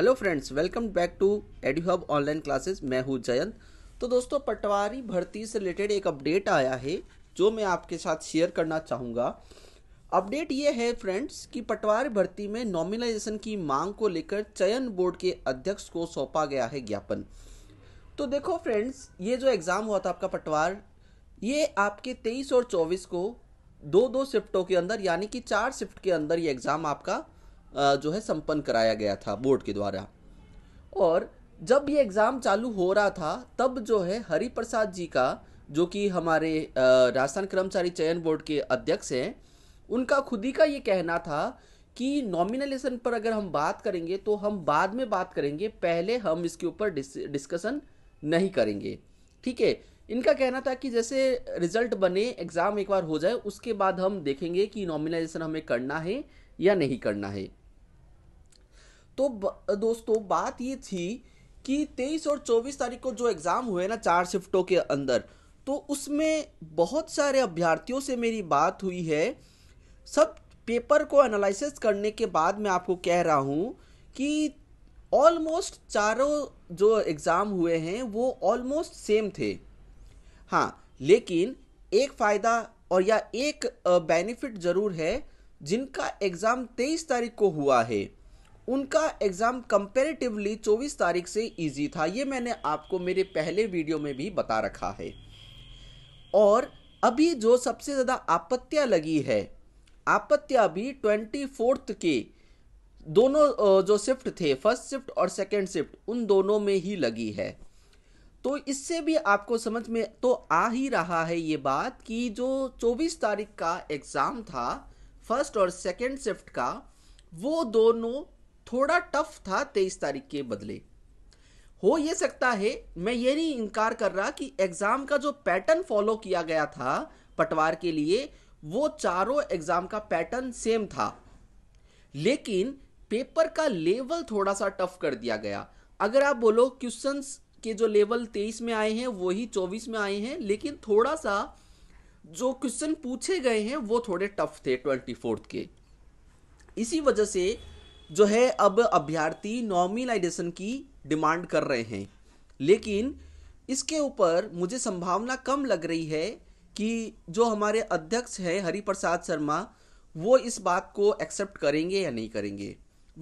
hello friends welcome back to एडीहब online classes मैं हूँ जयंत तो दोस्तों पटवारी भर्ती से रिलेटेड एक अपडेट आया है जो मैं आपके साथ शेयर करना चाहूँगा अपडेट ये है फ्रेंड्स कि पटवारी भर्ती में नॉमिनाइजेशन की मांग को लेकर चयन बोर्ड के अध्यक्ष को सौंपा गया है ज्ञापन तो देखो फ्रेंड्स ये जो एग्ज़ाम हुआ था आपका पटवार ये आपके तेईस और चौबीस को दो दो शिफ्टों के अंदर यानी कि चार शिफ्ट के अंदर ये एग्ज़ाम आपका जो है संपन्न कराया गया था बोर्ड के द्वारा और जब ये एग्ज़ाम चालू हो रहा था तब जो है हरिप्रसाद जी का जो कि हमारे राजस्थान कर्मचारी चयन बोर्ड के अध्यक्ष हैं उनका खुद ही का ये कहना था कि नॉमिनलेशन पर अगर हम बात करेंगे तो हम बाद में बात करेंगे पहले हम इसके ऊपर डिस, डिस्कशन नहीं करेंगे ठीक है इनका कहना था कि जैसे रिजल्ट बने एग्ज़ाम एक बार हो जाए उसके बाद हम देखेंगे कि नॉमिनलाइजेशन हमें करना है या नहीं करना है तो दोस्तों बात ये थी कि 23 और 24 तारीख को जो एग्ज़ाम हुए ना चार शिफ्टों के अंदर तो उसमें बहुत सारे अभ्यर्थियों से मेरी बात हुई है सब पेपर को एनालिसिस करने के बाद मैं आपको कह रहा हूँ कि ऑलमोस्ट चारों जो एग्ज़ाम हुए हैं वो ऑलमोस्ट सेम थे हाँ लेकिन एक फ़ायदा और या एक बेनिफिट ज़रूर है जिनका एग्ज़ाम तेईस तारीख को हुआ है उनका एग्ज़ाम कंपेरेटिवली 24 तारीख से इजी था ये मैंने आपको मेरे पहले वीडियो में भी बता रखा है और अभी जो सबसे ज़्यादा आपत्तिया लगी है आपत्तिया भी ट्वेंटी फोर्थ के दोनों जो शिफ्ट थे फर्स्ट शिफ्ट और सेकेंड शिफ्ट उन दोनों में ही लगी है तो इससे भी आपको समझ में तो आ ही रहा है ये बात कि जो 24 तारीख का एग्ज़ाम था फर्स्ट और सेकेंड शिफ्ट का वो दोनों थोड़ा टफ था तेईस तारीख के बदले हो ये सकता है मैं ये नहीं इनकार कर रहा कि एग्ज़ाम का जो पैटर्न फॉलो किया गया था पटवार के लिए वो चारों एग्ज़ाम का पैटर्न सेम था लेकिन पेपर का लेवल थोड़ा सा टफ कर दिया गया अगर आप बोलो क्वेश्चन के जो लेवल तेईस में आए हैं वही चौबीस में आए हैं लेकिन थोड़ा सा जो क्वेश्चन पूछे गए हैं वो थोड़े टफ थे ट्वेंटी फोर्थ के इसी वजह से जो है अब अभ्यर्थी नॉमिनाइजेशन की डिमांड कर रहे हैं लेकिन इसके ऊपर मुझे संभावना कम लग रही है कि जो हमारे अध्यक्ष हैं हरिप्रसाद शर्मा वो इस बात को एक्सेप्ट करेंगे या नहीं करेंगे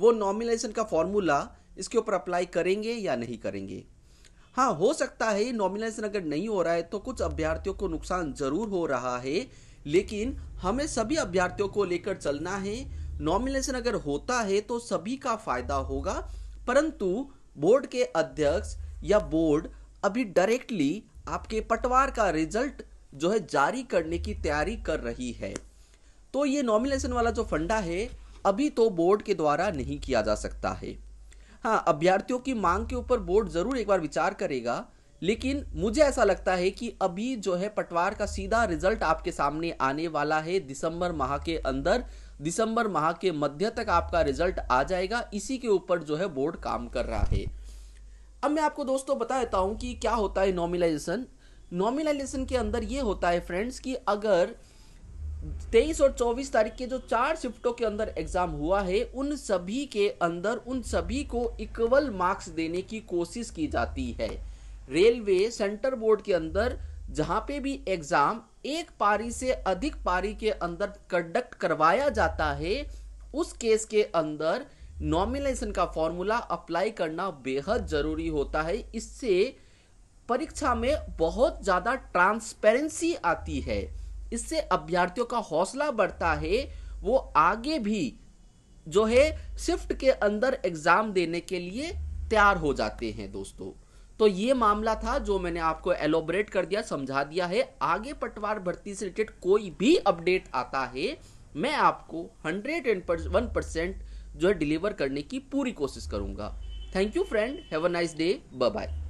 वो नॉमिनेशन का फॉर्मूला इसके ऊपर अप्लाई करेंगे या नहीं करेंगे हाँ हो सकता है नॉमिनेशन अगर नहीं हो रहा है तो कुछ अभ्यर्थियों को नुकसान जरूर हो रहा है लेकिन हमें सभी अभ्यर्थियों को लेकर चलना है नॉमिनेशन अगर होता है तो सभी का फायदा होगा परंतु बोर्ड के अध्यक्ष या बोर्ड अभी डायरेक्टली आपके पटवार का रिजल्ट जो है जारी करने की तैयारी कर रही है तो ये नॉमिनेशन वाला जो फंडा है अभी तो बोर्ड के द्वारा नहीं किया जा सकता है हाँ अभ्यर्थियों की मांग के ऊपर बोर्ड जरूर एक बार विचार करेगा लेकिन मुझे ऐसा लगता है कि अभी जो है पटवार का सीधा रिजल्ट आपके सामने आने वाला है दिसंबर माह के अंदर दिसंबर माह के मध्य तक आपका रिजल्ट आ जाएगा इसी के ऊपर जो है बोर्ड काम कर रहा है अब मैं आपको दोस्तों बता देता हूँ कि क्या होता है नॉमिलाइजेशन नॉमिलाइजेशन के अंदर ये होता है फ्रेंड्स कि अगर तेईस और चौबीस तारीख के जो चार शिफ्टों के अंदर एग्जाम हुआ है उन सभी के अंदर उन सभी को इक्वल मार्क्स देने की कोशिश की जाती है रेलवे सेंटर बोर्ड के अंदर जहां पे भी एग्जाम एक पारी से अधिक पारी के अंदर कंडक्ट करवाया जाता है उस केस के अंदर नॉमिनेशन का फॉर्मूला अप्लाई करना बेहद जरूरी होता है इससे परीक्षा में बहुत ज़्यादा ट्रांसपेरेंसी आती है इससे अभ्यर्थियों का हौसला बढ़ता है वो आगे भी जो है शिफ्ट के अंदर एग्जाम देने के लिए तैयार हो जाते हैं दोस्तों तो ये मामला था जो मैंने आपको एलोबरेट कर दिया समझा दिया है आगे पटवार भर्ती से रिलेटेड कोई भी अपडेट आता है मैं आपको हंड्रेड एंड वन परसेंट जो है डिलीवर करने की पूरी कोशिश करूंगा thank you friend have a nice day bye bye